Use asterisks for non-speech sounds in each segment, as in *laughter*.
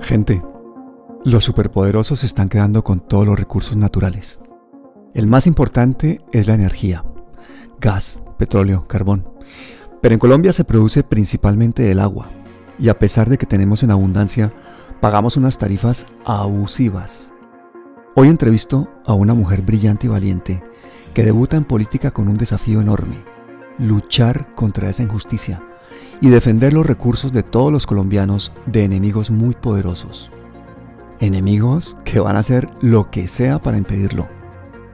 Gente, los superpoderosos se están quedando con todos los recursos naturales. El más importante es la energía, gas, petróleo, carbón. Pero en Colombia se produce principalmente el agua, y a pesar de que tenemos en abundancia, pagamos unas tarifas abusivas. Hoy entrevisto a una mujer brillante y valiente que debuta en política con un desafío enorme, luchar contra esa injusticia y defender los recursos de todos los colombianos de enemigos muy poderosos. Enemigos que van a hacer lo que sea para impedirlo.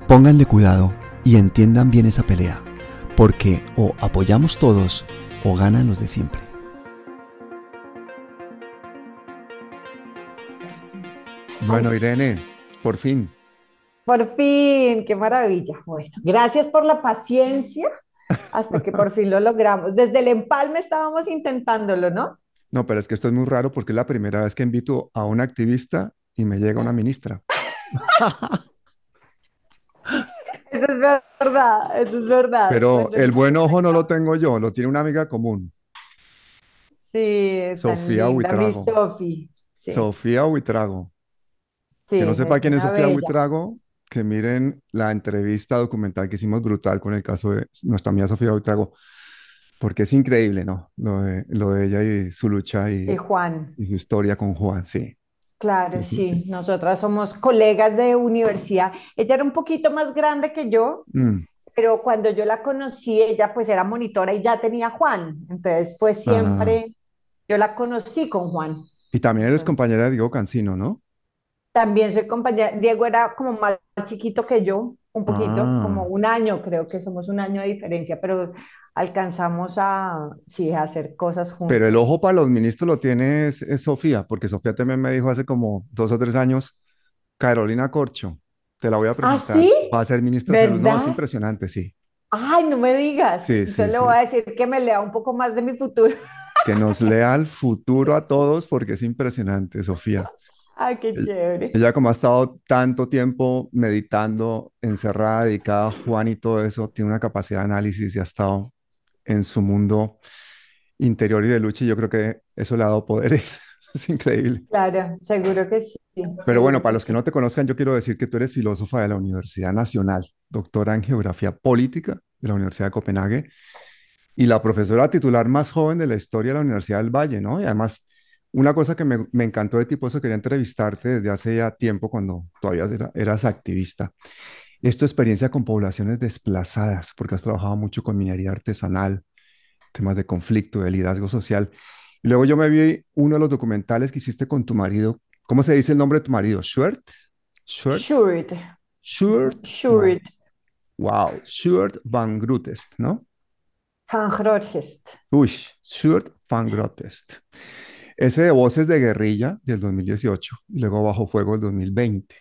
Pónganle cuidado y entiendan bien esa pelea, porque o apoyamos todos o ganan los de siempre. Bueno, Irene, por fin. Por fin, qué maravilla. Bueno, gracias por la paciencia hasta que por fin lo logramos. Desde el empalme estábamos intentándolo, ¿no? No, pero es que esto es muy raro porque es la primera vez que invito a un activista y me llega una ministra. *laughs* eso es verdad, eso es verdad. Pero el buen ojo no lo tengo yo, lo tiene una amiga común. Sí, Sofía Huitrago. Sí. Sofía Huitrago. que no sepa pues quién es Sofía Huitrago, que miren la entrevista documental que hicimos brutal con el caso de nuestra amiga Sofía Oitrago, porque es increíble, ¿no? Lo de, ella y su lucha y, Juan. Y su historia con Juan, sí. Claro, sí, Nosotras somos colegas de universidad. Ella era un poquito más grande que yo. Mm. pero cuando yo la conocí, ella pues era monitora y ya tenía Juan. Entonces fue ah. siempre, yo la conocí con Juan. Y también eres compañera de Diego Cancino, ¿no? También soy compañera. Diego era como más chiquito que yo, un poquito, ah. como un año, creo que somos un año de diferencia, pero alcanzamos a, sí, hacer cosas juntos. Pero el ojo para los ministros lo tiene Sofía, porque Sofía también me dijo hace como dos o tres años, Carolina Corcho, te la voy a ¿Ah, presentar. Va a ser ministra de No, es impresionante, sí. Ay, no me digas. yo le voy a decir que me lea un poco más de mi futuro. Que nos lea el futuro a todos porque es impresionante, Sofía. Ay, qué chévere. Ella como ha estado tanto tiempo meditando, encerrada, dedicada a Juan y todo eso, tiene una capacidad de análisis y ha estado en su mundo interior y de lucha y yo creo que eso le ha dado poderes. *laughs* es increíble. Claro, seguro que sí. Pero bueno, para los que no te conozcan, yo quiero decir que tú eres filósofa de la Universidad Nacional, doctora en Geografía Política de la Universidad de Copenhague y la profesora titular más joven de la historia de la Universidad del Valle, ¿no? Y además una cosa que me, encantó de ti, por eso quería entrevistarte desde hace ya tiempo, cuando todavía eras activista, es tu experiencia con poblaciones desplazadas, porque has trabajado mucho con minería artesanal, temas de conflicto, de liderazgo social. luego yo me vi uno de los documentales que hiciste con tu marido. ¿Cómo se dice el nombre de tu marido? ¿Short? ¿Short? Short. Short. Wow. Short van Grutest, ¿no? Van Grutest. Uy, Short van Grutest. Ese de Voces de Guerrilla del 2018 y luego Bajo Fuego del 2020.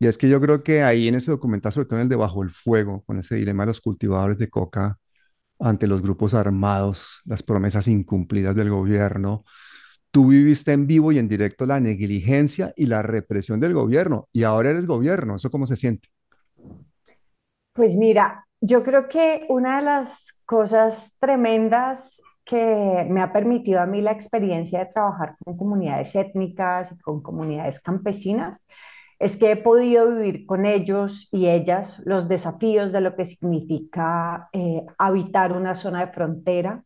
Y es que yo creo que ahí en ese documental, sobre todo en el de Bajo el Fuego, con ese dilema de los cultivadores de coca ante los grupos armados, las promesas incumplidas del gobierno, tú viviste en vivo y en directo la negligencia y la represión del gobierno y ahora eres gobierno, ¿eso cómo se siente? Pues mira, yo creo que una de las cosas tremendas que me ha permitido a mí la experiencia de trabajar con comunidades étnicas y con comunidades campesinas es que he podido vivir con ellos y ellas los desafíos de lo que significa eh, habitar una zona de frontera.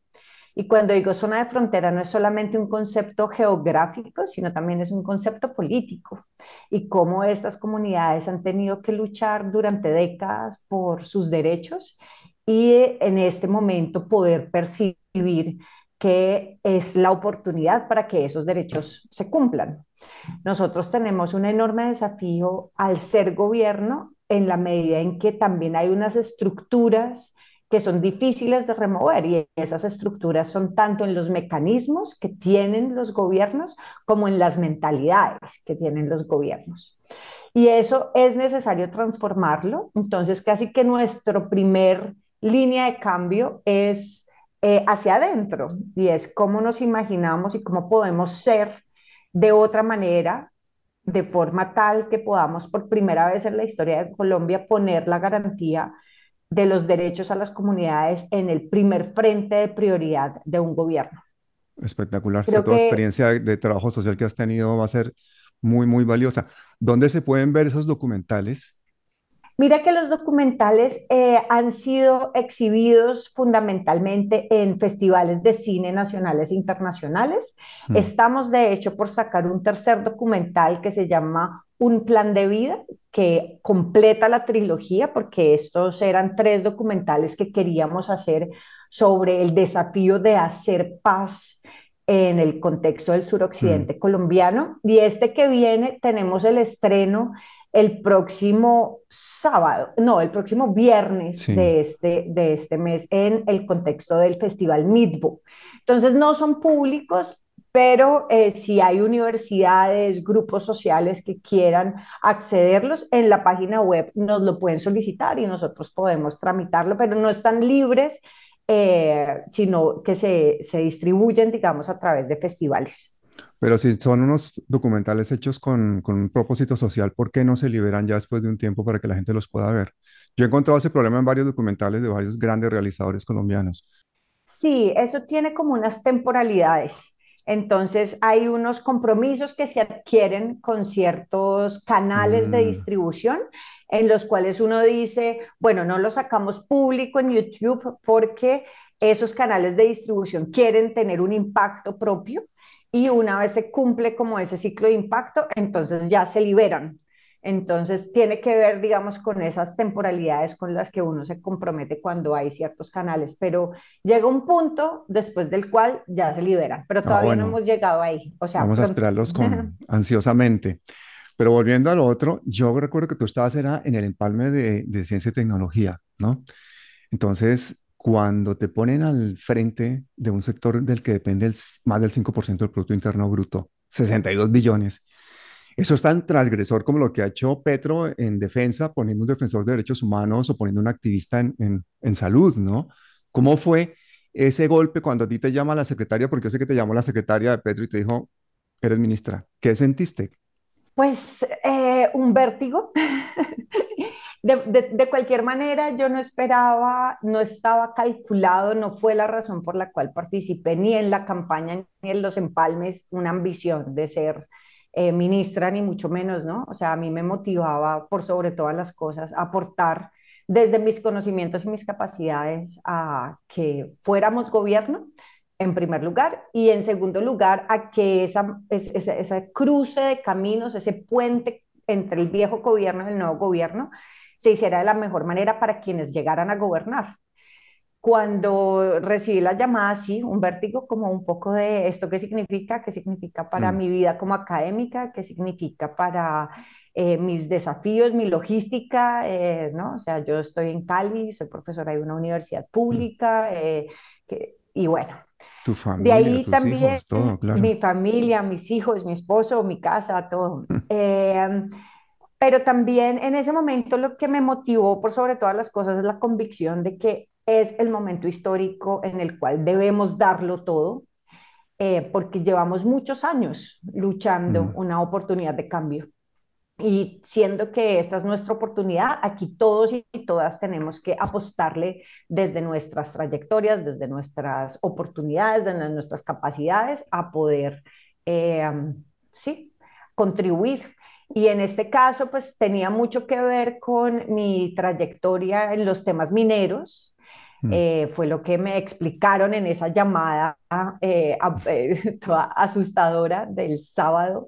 Y cuando digo zona de frontera no es solamente un concepto geográfico, sino también es un concepto político y cómo estas comunidades han tenido que luchar durante décadas por sus derechos y eh, en este momento poder percibir vivir que es la oportunidad para que esos derechos se cumplan. Nosotros tenemos un enorme desafío al ser gobierno en la medida en que también hay unas estructuras que son difíciles de remover y esas estructuras son tanto en los mecanismos que tienen los gobiernos como en las mentalidades que tienen los gobiernos. Y eso es necesario transformarlo. Entonces, casi que nuestro primer línea de cambio es eh, hacia adentro y es cómo nos imaginamos y cómo podemos ser de otra manera, de forma tal que podamos por primera vez en la historia de Colombia poner la garantía de los derechos a las comunidades en el primer frente de prioridad de un gobierno. Espectacular. toda experiencia de trabajo social que has tenido va a ser muy, muy valiosa. ¿Dónde se pueden ver esos documentales? Mira que los documentales eh, han sido exhibidos fundamentalmente en festivales de cine nacionales e internacionales. Mm. Estamos, de hecho, por sacar un tercer documental que se llama Un plan de vida, que completa la trilogía, porque estos eran tres documentales que queríamos hacer sobre el desafío de hacer paz en el contexto del suroccidente mm. colombiano. Y este que viene tenemos el estreno el próximo sábado, no, el próximo viernes de, este, de este mes en el contexto del Festival Midbo. Entonces no son públicos, pero eh, si hay universidades, grupos sociales que quieran accederlos en la página web, nos lo pueden solicitar y nosotros podemos tramitarlo, pero no están libres, eh, sino que se, se distribuyen, digamos, a través de festivales. Pero si son unos documentales hechos con, un propósito social, ¿por qué no se liberan ya después de un tiempo para que la gente los pueda ver? Yo he encontrado ese problema en varios documentales de varios grandes realizadores colombianos. Sí, eso tiene como unas temporalidades. Entonces hay unos compromisos que se adquieren con ciertos canales de mm. distribución en los cuales uno dice, bueno, no lo sacamos público en YouTube porque esos canales de distribución quieren tener un impacto propio y una vez se cumple como ese ciclo de impacto, entonces ya se liberan. Entonces tiene que ver, digamos, con esas temporalidades con las que uno se compromete cuando hay ciertos canales, pero llega un punto después del cual ya se liberan, pero ah, todavía no, hemos llegado ahí. O sea, vamos a esperarlos con, *laughs* ansiosamente. Pero volviendo al otro, yo recuerdo que tú estabas era en el empalme de ciencia y tecnología, ¿no? Entonces, cuando te ponen al frente de un sector del que depende más del 5% del Producto Interno Bruto, 62 billones, eso es tan transgresor como lo que ha hecho Petro en defensa, poniendo un defensor de derechos humanos o poniendo un activista en, salud, ¿no? ¿Cómo fue ese golpe cuando a ti te llama la secretaria? Porque yo sé que te llamó la secretaria de Petro y te dijo, eres ministra. ¿Qué sentiste? Pues eh, un vértigo, *laughs* De, cualquier manera, yo no esperaba, no estaba calculado, no fue la razón por la cual participé ni en la campaña ni en los empalmes una ambición de ser eh, ministra, ni mucho menos, ¿no? O sea, a mí me motivaba por sobre todas las cosas aportar desde mis conocimientos y mis capacidades a que fuéramos gobierno, en primer lugar, y en segundo lugar, a que esa, esa, cruce de caminos, ese puente entre el viejo gobierno y el nuevo gobierno, se hiciera de la mejor manera para quienes llegaran a gobernar. Cuando recibí la llamada, sí, un vértigo como un poco de esto qué significa, qué significa para mm. mi vida como académica, qué significa para eh, mis desafíos, mi logística, eh, ¿no? O sea, yo estoy en Cali, soy profesora de una universidad mm. pública eh, y bueno, familia, de ahí también mi familia, mis hijos, mi esposo, mi casa, todo. *laughs* pero también en ese momento lo que me motivó por sobre todas las cosas es la convicción de que es el momento histórico en el cual debemos darlo todo, eh, porque llevamos muchos años luchando una oportunidad de cambio. Y siendo que esta es nuestra oportunidad, aquí todos y todas tenemos que apostarle desde nuestras trayectorias, desde nuestras oportunidades, desde nuestras capacidades a poder, eh, sí, contribuir y en este caso, pues tenía mucho que ver con mi trayectoria en los temas mineros. Mm. Eh, fue lo que me explicaron en esa llamada eh, eh, *laughs* asustadora del sábado.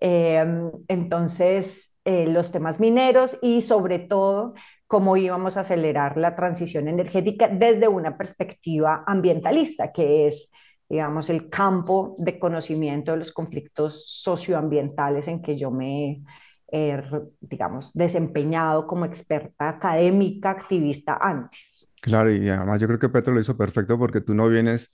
Em, entonces, los temas mineros y sobre todo cómo íbamos a acelerar la transición energética desde una perspectiva ambientalista, que es digamos, el campo de conocimiento de los conflictos socioambientales en que yo me he, digamos, desempeñado como experta académica, activista antes. Claro, y además yo creo que Petro lo hizo perfecto porque tú no vienes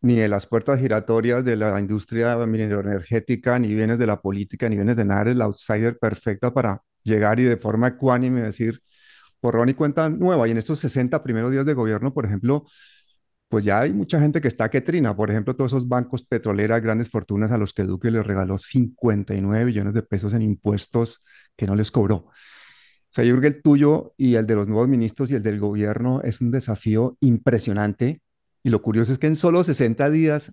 ni de las puertas giratorias de la industria energética ni vienes de la política, ni vienes de nada, eres la outsider perfecta para llegar y de forma ecuánime decir, por y cuenta nueva. Y en estos 60 primeros días de gobierno, por ejemplo, pues ya hay mucha gente que está que trina. Por ejemplo, todos esos bancos petroleras, grandes fortunas a los que Duque les regaló 59 billones de pesos en impuestos que no les cobró. O sea, yo el tuyo y el de los nuevos ministros y el del gobierno es un desafío impresionante. Y lo curioso es que en solo 60 días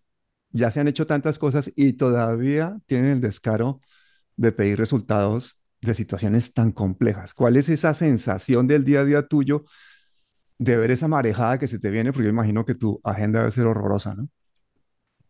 ya se han hecho tantas cosas y todavía tienen el descaro de pedir resultados de situaciones tan complejas. ¿Cuál es esa sensación del día a día tuyo? de ver esa marejada que se te viene, porque yo imagino que tu agenda debe ser horrorosa, ¿no?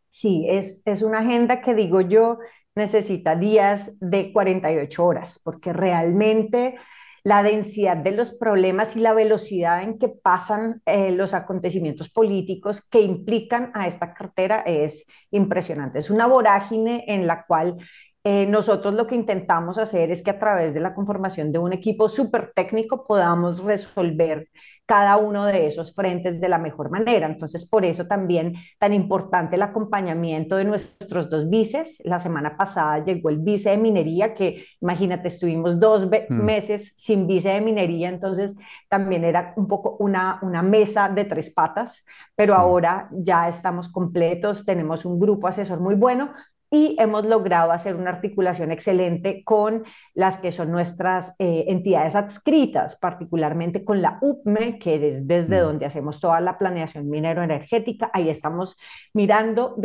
Sí, es, es una agenda que digo yo necesita días de 48 horas, porque realmente la densidad de los problemas y la velocidad en que pasan eh, los acontecimientos políticos que implican a esta cartera es impresionante. Es una vorágine en la cual eh, nosotros lo que intentamos hacer es que a través de la conformación de un equipo súper técnico podamos resolver cada uno de esos frentes de la mejor manera. Entonces, por eso también tan importante el acompañamiento de nuestros dos vices. La semana pasada llegó el vice de minería, que imagínate, estuvimos dos mm. meses sin vice de minería, entonces también era un poco una, una mesa de tres patas, pero ahora ya estamos completos, tenemos un grupo asesor muy bueno, y hemos logrado hacer una articulación excelente con las que son nuestras eh, entidades adscritas, particularmente con la UPME, que es desde mm. donde hacemos toda la planeación minero-energética. Ahí estamos mirando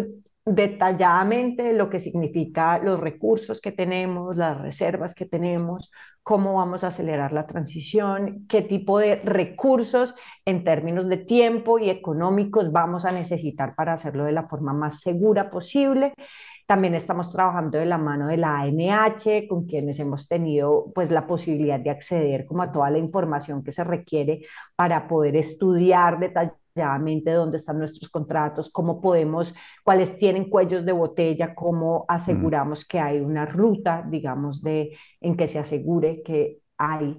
detalladamente lo que significa los recursos que tenemos, las reservas que tenemos, cómo vamos a acelerar la transición, qué tipo de recursos en términos de tiempo y económicos vamos a necesitar para hacerlo de la forma más segura posible. También estamos trabajando de la mano de la ANH, con quienes hemos tenido pues la posibilidad de acceder como a toda la información que se requiere para poder estudiar detalladamente dónde están nuestros contratos, cómo podemos, cuáles tienen cuellos de botella, cómo aseguramos que hay una ruta, digamos, de en que se asegure que hay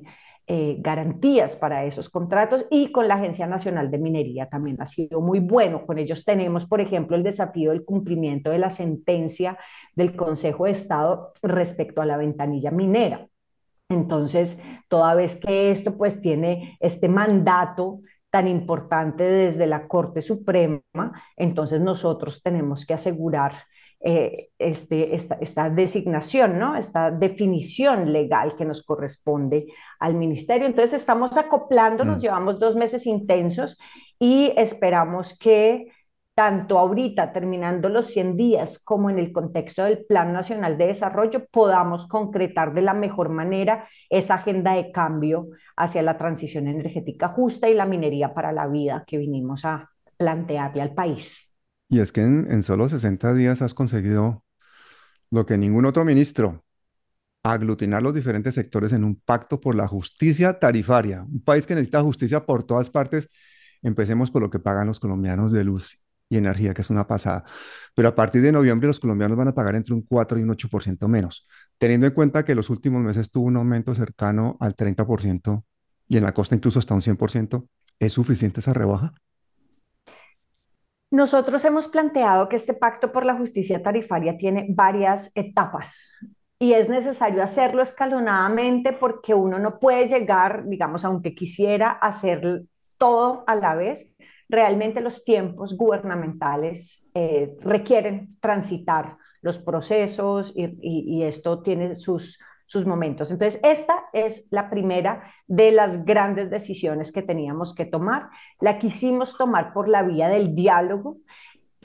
eh, garantías para esos contratos y con la Agencia Nacional de Minería también ha sido muy bueno. Con ellos tenemos, por ejemplo, el desafío del cumplimiento de la sentencia del Consejo de Estado respecto a la ventanilla minera. Entonces, toda vez que esto pues tiene este mandato tan importante desde la Corte Suprema, entonces nosotros tenemos que asegurar eh, este, esta, designación, ¿no? esta definición legal que nos corresponde al ministerio. Entonces estamos acoplándonos, nos mm. llevamos dos meses intensos y esperamos que tanto ahorita terminando los 100 días como en el contexto del Plan Nacional de Desarrollo podamos concretar de la mejor manera esa agenda de cambio hacia la transición energética justa y la minería para la vida que vinimos a plantearle al país. Y es que en, solo 60 días has conseguido lo que ningún otro ministro, aglutinar los diferentes sectores en un pacto por la justicia tarifaria, un país que necesita justicia por todas partes. Empecemos por lo que pagan los colombianos de luz y energía, que es una pasada. Pero a partir de noviembre los colombianos van a pagar entre un 4 y un 8% menos, teniendo en cuenta que los últimos meses tuvo un aumento cercano al 30% y en la costa incluso hasta un 100%. ¿Es suficiente esa rebaja? Nosotros hemos planteado que este pacto por la justicia tarifaria tiene varias etapas y es necesario hacerlo escalonadamente porque uno no puede llegar, digamos, aunque quisiera hacer todo a la vez, realmente los tiempos gubernamentales eh, requieren transitar los procesos y, esto tiene sus sus momentos. Entonces, esta es la primera de las grandes decisiones que teníamos que tomar. La quisimos tomar por la vía del diálogo,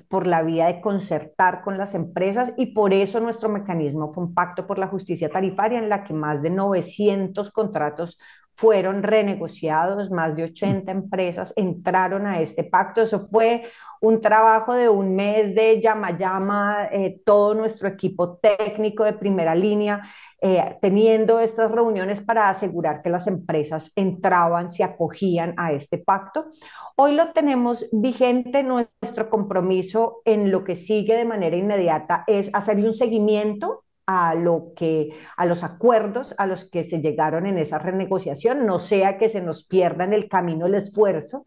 por la vía de concertar con las empresas y por eso nuestro mecanismo fue un pacto por la justicia tarifaria en la que más de 900 contratos fueron renegociados, más de 80 empresas entraron a este pacto. Eso fue un trabajo de un mes de llama llama, eh, todo nuestro equipo técnico de primera línea eh, teniendo estas reuniones para asegurar que las empresas entraban, se acogían a este pacto. Hoy lo tenemos vigente, nuestro compromiso en lo que sigue de manera inmediata es hacer un seguimiento a lo que a los acuerdos a los que se llegaron en esa renegociación, no sea que se nos pierda en el camino el esfuerzo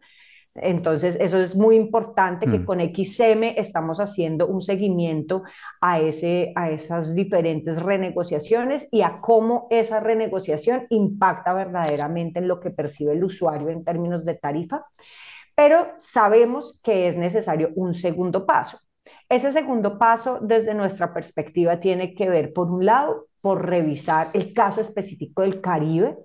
entonces, eso es muy importante que mm. con XM estamos haciendo un seguimiento a, ese, a esas diferentes renegociaciones y a cómo esa renegociación impacta verdaderamente en lo que percibe el usuario en términos de tarifa. Pero sabemos que es necesario un segundo paso. Ese segundo paso, desde nuestra perspectiva, tiene que ver, por un lado, por revisar el caso específico del Caribe.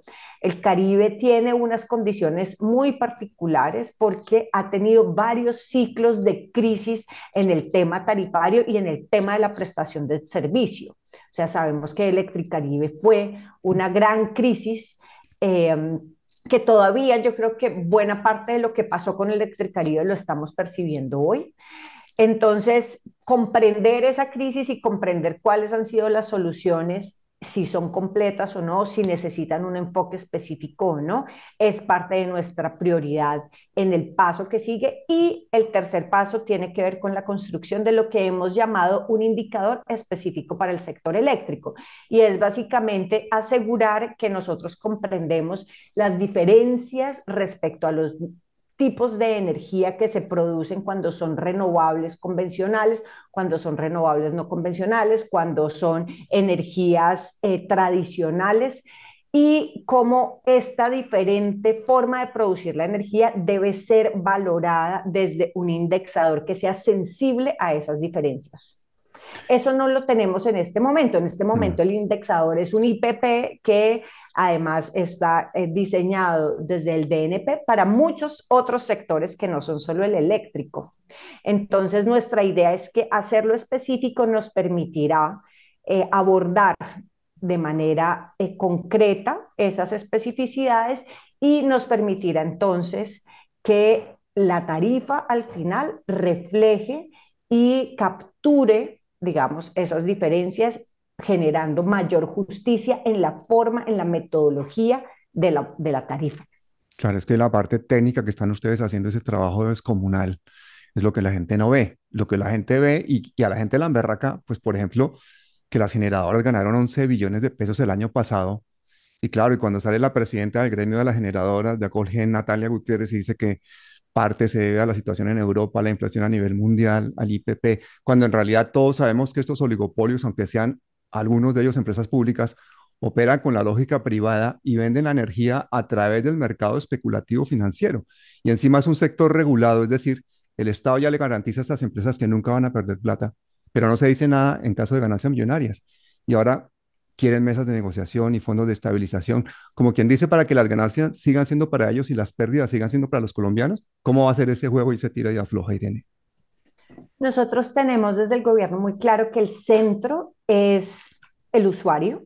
El Caribe tiene unas condiciones muy particulares porque ha tenido varios ciclos de crisis en el tema tarifario y en el tema de la prestación del servicio. O sea, sabemos que Caribe fue una gran crisis. Em, que todavía yo creo que buena parte de lo que pasó con Caribe lo estamos percibiendo hoy. Entonces, comprender esa crisis y comprender cuáles han sido las soluciones si son completas o no, si necesitan un enfoque específico o no, es parte de nuestra prioridad en el paso que sigue. Y el tercer paso tiene que ver con la construcción de lo que hemos llamado un indicador específico para el sector eléctrico. Y es básicamente asegurar que nosotros comprendemos las diferencias respecto a los tipos de energía que se producen cuando son renovables convencionales, cuando son renovables no convencionales, cuando son energías eh, tradicionales y cómo esta diferente forma de producir la energía debe ser valorada desde un indexador que sea sensible a esas diferencias. Eso no lo tenemos en este momento. En este momento mm. el indexador es un IPP que Además, está eh, diseñado desde el DNP para muchos otros sectores que no son solo el eléctrico. Entonces, nuestra idea es que hacerlo específico nos permitirá eh, abordar de manera eh, concreta esas especificidades y nos permitirá entonces que la tarifa al final refleje y capture, digamos, esas diferencias generando mayor justicia en la forma, en la metodología de la, de la tarifa. Claro, es que la parte técnica que están ustedes haciendo ese trabajo descomunal es lo que la gente no ve. Lo que la gente ve y, y a la gente de la acá, pues por ejemplo, que las generadoras ganaron 11 billones de pesos el año pasado. Y claro, y cuando sale la presidenta del gremio de las generadoras de Acolgen, Natalia Gutiérrez, y dice que parte se debe a la situación en Europa, a la inflación a nivel mundial, al IPP, cuando en realidad todos sabemos que estos oligopolios, aunque sean algunos de ellos empresas públicas, operan con la lógica privada y venden la energía a través del mercado especulativo financiero. Y encima es un sector regulado, es decir, el Estado ya le garantiza a estas empresas que nunca van a perder plata, pero no se dice nada en caso de ganancias millonarias. Y ahora quieren mesas de negociación y fondos de estabilización, como quien dice, para que las ganancias sigan siendo para ellos y las pérdidas sigan siendo para los colombianos. ¿Cómo va a ser ese juego y se tira y afloja, Irene? Nosotros tenemos desde el gobierno muy claro que el centro es el usuario,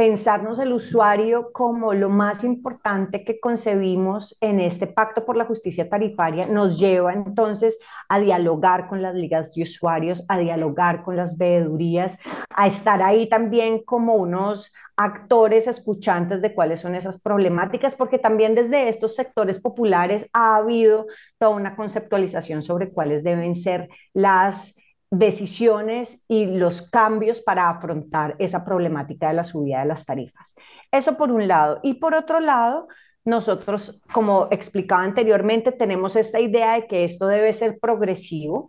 pensarnos el usuario como lo más importante que concebimos en este pacto por la justicia tarifaria nos lleva entonces a dialogar con las ligas de usuarios, a dialogar con las veedurías, a estar ahí también como unos actores escuchantes de cuáles son esas problemáticas, porque también desde estos sectores populares ha habido toda una conceptualización sobre cuáles deben ser las decisiones y los cambios para afrontar esa problemática de la subida de las tarifas. Eso por un lado. Y por otro lado, nosotros, como explicaba anteriormente, tenemos esta idea de que esto debe ser progresivo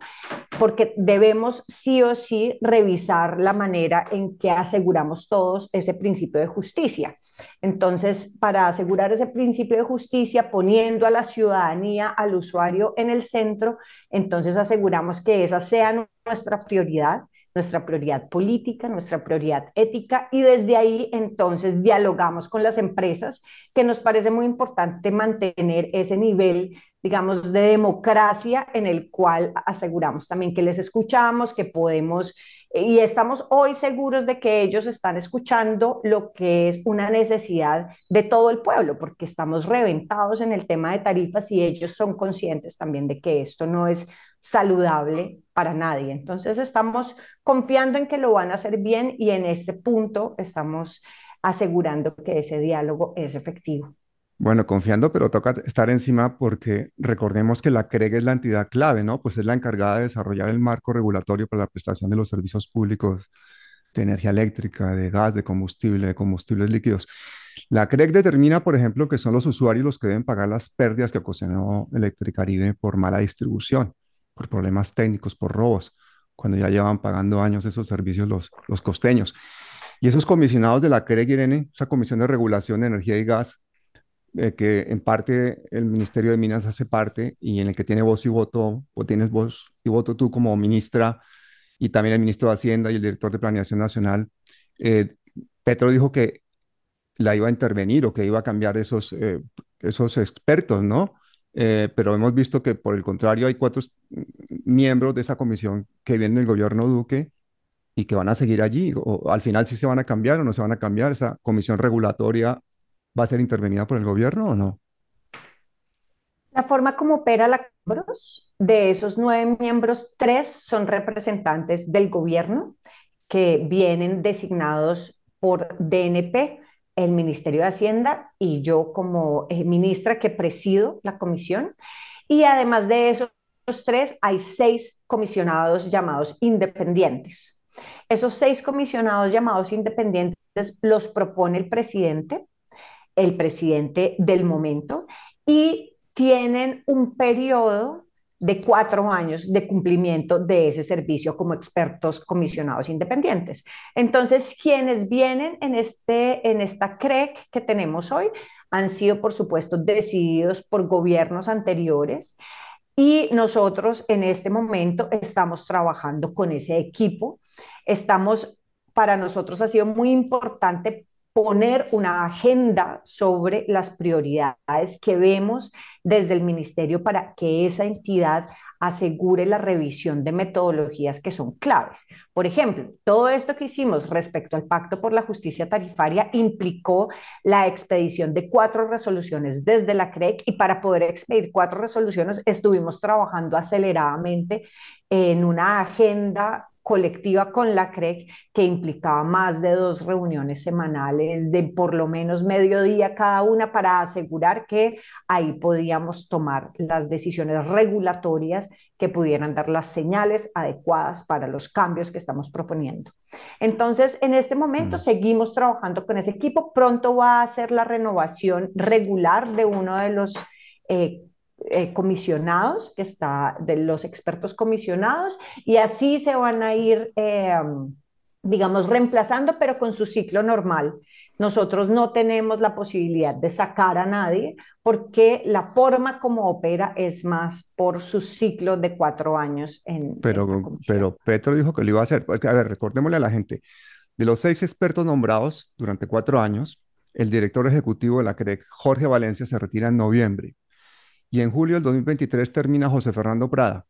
porque debemos sí o sí revisar la manera en que aseguramos todos ese principio de justicia. Entonces, para asegurar ese principio de justicia, poniendo a la ciudadanía, al usuario en el centro, entonces aseguramos que esa sea nuestra prioridad nuestra prioridad política, nuestra prioridad ética y desde ahí entonces dialogamos con las empresas, que nos parece muy importante mantener ese nivel, digamos, de democracia en el cual aseguramos también que les escuchamos, que podemos y estamos hoy seguros de que ellos están escuchando lo que es una necesidad de todo el pueblo, porque estamos reventados en el tema de tarifas y ellos son conscientes también de que esto no es saludable para nadie. Entonces estamos confiando en que lo van a hacer bien y en este punto estamos asegurando que ese diálogo es efectivo. Bueno, confiando, pero toca estar encima porque recordemos que la CREG es la entidad clave, ¿no? Pues es la encargada de desarrollar el marco regulatorio para la prestación de los servicios públicos de energía eléctrica, de gas, de combustible, de combustibles líquidos. La CREG determina, por ejemplo, que son los usuarios los que deben pagar las pérdidas que ocasionó Electricaribe por mala distribución, por problemas técnicos, por robos, cuando ya llevan pagando años esos servicios los, los costeños. Y esos comisionados de la CREG, Irene, esa Comisión de Regulación de Energía y Gas, que en parte el Ministerio de Minas hace parte y en el que tiene voz y voto, o tienes voz y voto tú como ministra y también el ministro de Hacienda y el director de Planeación Nacional, eh, Petro dijo que la iba a intervenir o que iba a cambiar esos, eh, esos expertos, ¿no? Eh, pero hemos visto que por el contrario hay cuatro miembros de esa comisión que vienen del gobierno Duque y que van a seguir allí, o al final sí se van a cambiar o no se van a cambiar, esa comisión regulatoria va a ser intervenida por el gobierno o no? La forma como opera la Comisión, de esos nueve miembros, tres son representantes del gobierno que vienen designados por DNP, el Ministerio de Hacienda y yo como eh, ministra que presido la comisión. Y además de esos tres, hay seis comisionados llamados independientes. Esos seis comisionados llamados independientes los propone el presidente el presidente del momento, y tienen un periodo de cuatro años de cumplimiento de ese servicio como expertos comisionados independientes. Entonces, quienes vienen en, este, en esta CREC e que tenemos hoy han sido, por supuesto, decididos por gobiernos anteriores y nosotros en este momento estamos trabajando con ese equipo. Estamos, para nosotros ha sido muy importante poner una agenda sobre las prioridades que vemos desde el ministerio para que esa entidad asegure la revisión de metodologías que son claves. Por ejemplo, todo esto que hicimos respecto al Pacto por la Justicia Tarifaria implicó la expedición de cuatro resoluciones desde la CREC e y para poder expedir cuatro resoluciones estuvimos trabajando aceleradamente en una agenda colectiva con la CREC e que implicaba más de dos reuniones semanales de por lo menos mediodía cada una para asegurar que ahí podíamos tomar las decisiones regulatorias que pudieran dar las señales adecuadas para los cambios que estamos proponiendo. Entonces, en este momento mm. seguimos trabajando con ese equipo. Pronto va a ser la renovación regular de uno de los eh, eh, comisionados, que está de los expertos comisionados, y así se van a ir, eh, digamos, reemplazando, pero con su ciclo normal. Nosotros no tenemos la posibilidad de sacar a nadie porque la forma como opera es más por su ciclo de cuatro años. En pero, pero Petro dijo que lo iba a hacer. Porque, a ver, recordémosle a la gente, de los seis expertos nombrados durante cuatro años, el director ejecutivo de la CREC, Jorge Valencia, se retira en noviembre y en julio del 2023 termina José Fernando Prada.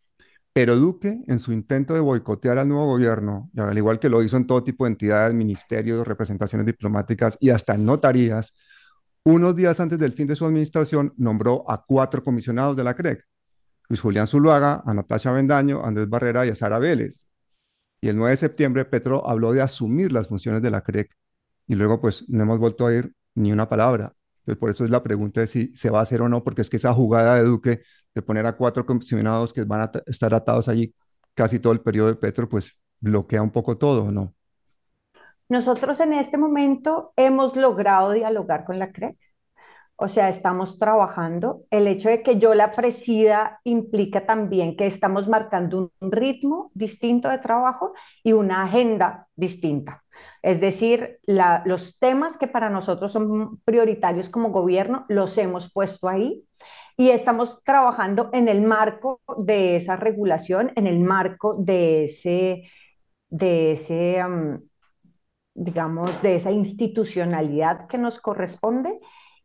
Pero Duque, en su intento de boicotear al nuevo gobierno, al igual que lo hizo en todo tipo de entidades, ministerios, representaciones diplomáticas y hasta en notarías, unos días antes del fin de su administración nombró a cuatro comisionados de la CREC, e Luis Julián Zuluaga, a Natasha Bendaño, a Andrés Barrera y a Sara Vélez. Y el 9 de septiembre Petro habló de asumir las funciones de la CREC e y luego pues no hemos vuelto a oír ni una palabra entonces, por eso es la pregunta de si se va a hacer o no, porque es que esa jugada de Duque de poner a cuatro comisionados que van a estar atados allí casi todo el periodo de Petro, pues bloquea un poco todo, ¿no? Nosotros en este momento hemos logrado dialogar con la CREC. E o sea, estamos trabajando. El hecho de que yo la presida implica también que estamos marcando un ritmo distinto de trabajo y una agenda distinta. Es decir, los temas que para nosotros son prioritarios como gobierno los hemos puesto ahí y estamos trabajando en el marco de esa regulación, en el marco de ese, de ese digamos, de esa institucionalidad que nos corresponde.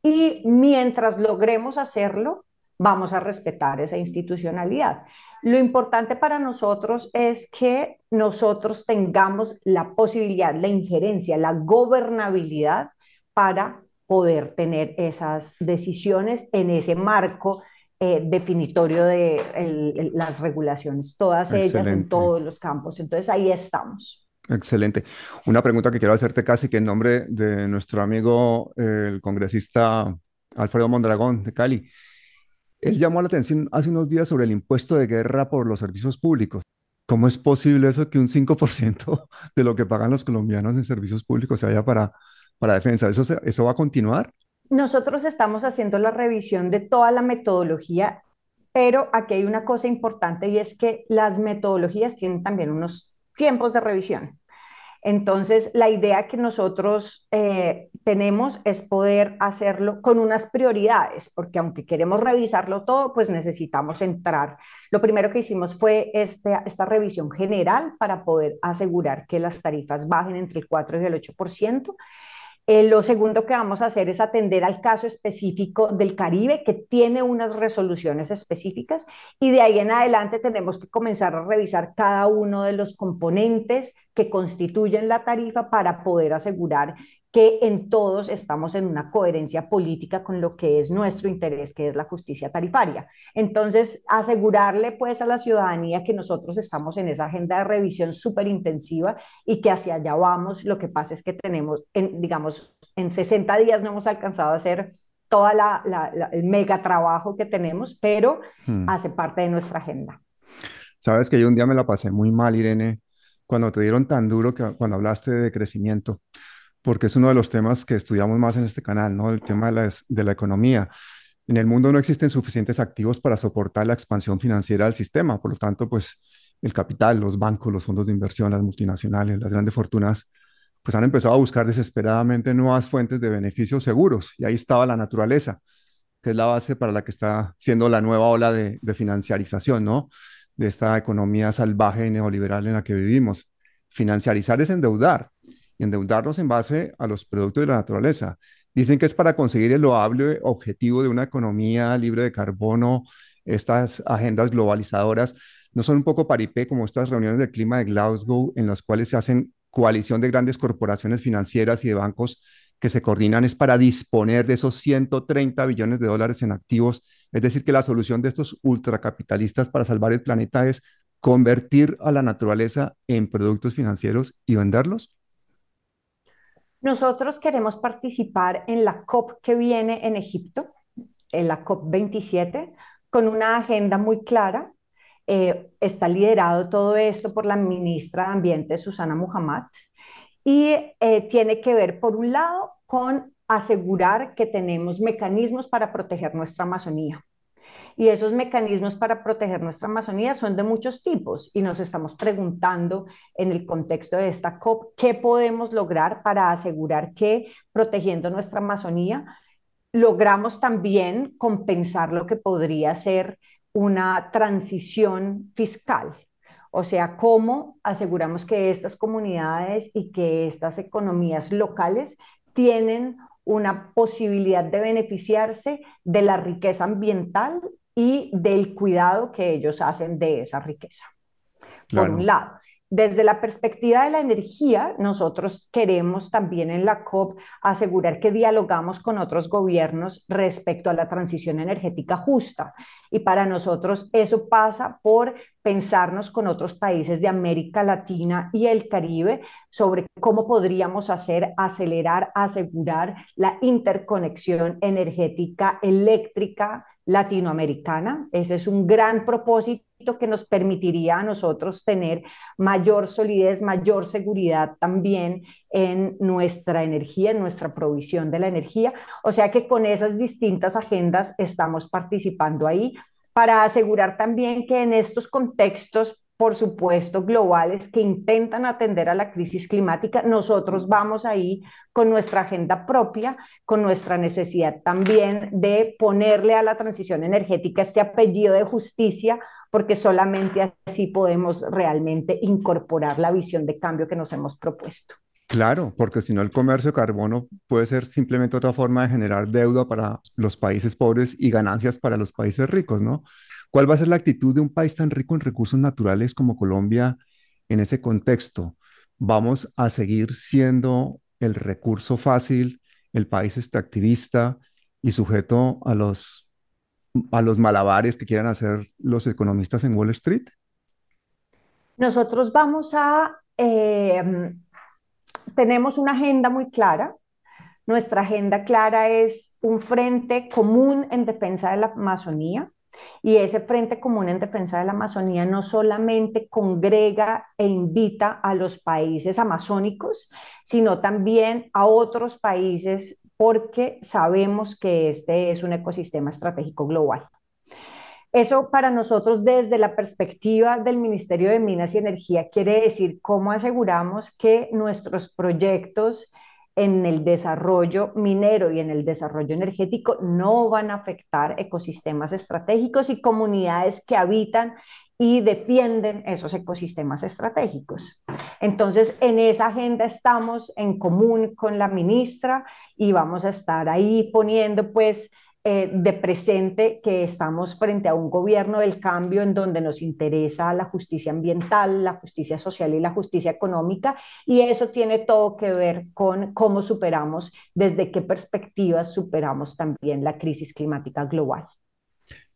Y mientras logremos hacerlo, vamos a respetar esa institucionalidad. Lo importante para nosotros es que nosotros tengamos la posibilidad, la injerencia, la gobernabilidad para poder tener esas decisiones en ese marco eh, definitorio de las regulaciones, todas ellas en todos los campos. Entonces ahí estamos. Excelente. Una pregunta que quiero hacerte casi que en nombre de nuestro amigo, el congresista Alfredo Mondragón de Cali. Él llamó la atención hace unos días sobre el impuesto de guerra por los servicios públicos. ¿Cómo es posible eso que un 5% *laughs* de lo que pagan los colombianos en servicios públicos se vaya para, para defensa? ¿Eso, ¿Eso va a continuar? Nosotros estamos haciendo la revisión de toda la metodología, pero aquí hay una cosa importante y es que las metodologías tienen también unos tiempos de revisión. Entonces, la idea que nosotros eh, tenemos es poder hacerlo con unas prioridades, porque aunque queremos revisarlo todo, pues necesitamos entrar. Lo primero que hicimos fue este, esta revisión general para poder asegurar que las tarifas bajen entre el 4 y el 8%. Eh, lo segundo que vamos a hacer es atender al caso específico del Caribe, que tiene unas resoluciones específicas, y de ahí en adelante tenemos que comenzar a revisar cada uno de los componentes que constituyen la tarifa para poder asegurar que en todos estamos en una coherencia política con lo que es nuestro interés, que es la justicia tarifaria. Entonces, asegurarle pues a la ciudadanía que nosotros estamos en esa agenda de revisión súper intensiva y que hacia allá vamos. Lo que pasa es que tenemos, en, digamos, en 60 días no hemos alcanzado a hacer todo la, el mega trabajo que tenemos, pero hmm. hace parte de nuestra agenda. Sabes que yo un día me la pasé muy mal, Irene, cuando te dieron tan duro que, cuando hablaste de crecimiento porque es uno de los temas que estudiamos más en este canal, ¿no? El tema de la, economía. En el mundo no existen suficientes activos para soportar la expansión financiera del sistema, por lo tanto, pues el capital, los bancos, los fondos de inversión, las multinacionales, las grandes fortunas, pues han empezado a buscar desesperadamente nuevas fuentes de beneficios seguros. Y ahí estaba la naturaleza, que es la base para la que está siendo la nueva ola de, de financiarización, ¿no? De esta economía salvaje y neoliberal en la que vivimos. Financiarizar es endeudar y endeudarnos en base a los productos de la naturaleza. Dicen que es para conseguir el loable objetivo de una economía libre de carbono, estas agendas globalizadoras. ¿No son un poco paripé como estas reuniones del clima de Glasgow en las cuales se hacen coalición de grandes corporaciones financieras y de bancos que se coordinan es para disponer de esos 130 billones de dólares en activos. Es decir, que la solución de estos ultracapitalistas para salvar el planeta es convertir a la naturaleza en productos financieros y venderlos. Nosotros queremos participar en la COP que viene en Egipto, en la COP 27, con una agenda muy clara. Eh, está liderado todo esto por la ministra de Ambiente, Susana Muhammad, y eh, tiene que ver, por un lado, con asegurar que tenemos mecanismos para proteger nuestra Amazonía. Y esos mecanismos para proteger nuestra Amazonía son de muchos tipos y nos estamos preguntando en el contexto de esta COP qué podemos lograr para asegurar que protegiendo nuestra Amazonía logramos también compensar lo que podría ser una transición fiscal. O sea, cómo aseguramos que estas comunidades y que estas economías locales tienen una posibilidad de beneficiarse de la riqueza ambiental y del cuidado que ellos hacen de esa riqueza, por un lado. Desde la perspectiva de la energía, nosotros queremos también en la COP asegurar que dialogamos con otros gobiernos respecto a la transición energética justa. Y para nosotros eso pasa por pensarnos con otros países de América Latina y el Caribe sobre cómo podríamos hacer, acelerar, asegurar la interconexión energética, eléctrica, latinoamericana. Ese es un gran propósito que nos permitiría a nosotros tener mayor solidez, mayor seguridad también en nuestra energía, en nuestra provisión de la energía. O sea que con esas distintas agendas estamos participando ahí para asegurar también que en estos contextos por supuesto, globales que intentan atender a la crisis climática. Nosotros vamos ahí con nuestra agenda propia, con nuestra necesidad también de ponerle a la transición energética este apellido de justicia, porque solamente así podemos realmente incorporar la visión de cambio que nos hemos propuesto. Claro, porque si no el comercio de carbono puede ser simplemente otra forma de generar deuda para los países pobres y ganancias para los países ricos, ¿no? ¿Cuál va a ser la actitud de un país tan rico en recursos naturales como Colombia en ese contexto? ¿Vamos a seguir siendo el recurso fácil, el país extractivista y sujeto a los, a los malabares que quieran hacer los economistas en Wall Street? Nosotros vamos a... Em, tenemos una agenda muy clara, nuestra agenda clara es un frente común en defensa de la Amazonía. Y ese Frente Común en Defensa de la Amazonía no solamente congrega e invita a los países amazónicos, sino también a otros países porque sabemos que este es un ecosistema estratégico global. Eso para nosotros desde la perspectiva del Ministerio de Minas y Energía quiere decir cómo aseguramos que nuestros proyectos en el desarrollo minero y en el desarrollo energético no van a afectar ecosistemas estratégicos y comunidades que habitan y defienden esos ecosistemas estratégicos. Entonces, en esa agenda estamos en común con la ministra y vamos a estar ahí poniendo pues eh, de presente que estamos frente a un gobierno del cambio en donde nos interesa la justicia ambiental, la justicia social y la justicia económica, y eso tiene todo que ver con cómo superamos, desde qué perspectivas superamos también la crisis climática global.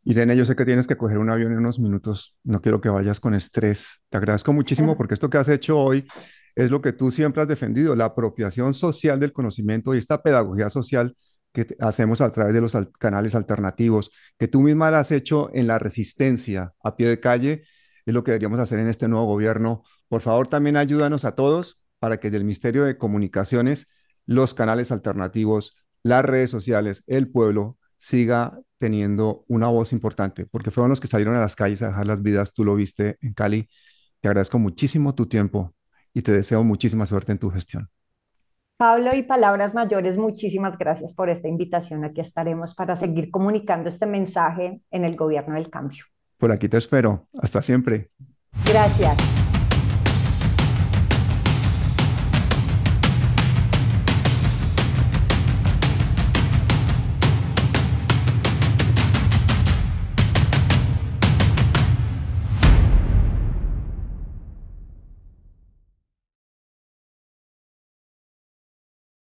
Irene, yo sé que tienes que coger un avión en unos minutos, no quiero que vayas con estrés. Te agradezco muchísimo ah. porque esto que has hecho hoy es lo que tú siempre has defendido, la apropiación social del conocimiento y esta pedagogía social que hacemos a través de los canales alternativos, que tú misma has hecho en la resistencia a pie de calle, es lo que deberíamos hacer en este nuevo gobierno. Por favor, también ayúdanos a todos para que del Ministerio de Comunicaciones, los canales alternativos, las redes sociales, el pueblo siga teniendo una voz importante, porque fueron los que salieron a las calles a dejar las vidas, tú lo viste en Cali. Te agradezco muchísimo tu tiempo y te deseo muchísima suerte en tu gestión. Pablo y Palabras Mayores, muchísimas gracias por esta invitación. Aquí estaremos para seguir comunicando este mensaje en el gobierno del cambio. Por aquí te espero. Hasta siempre. Gracias.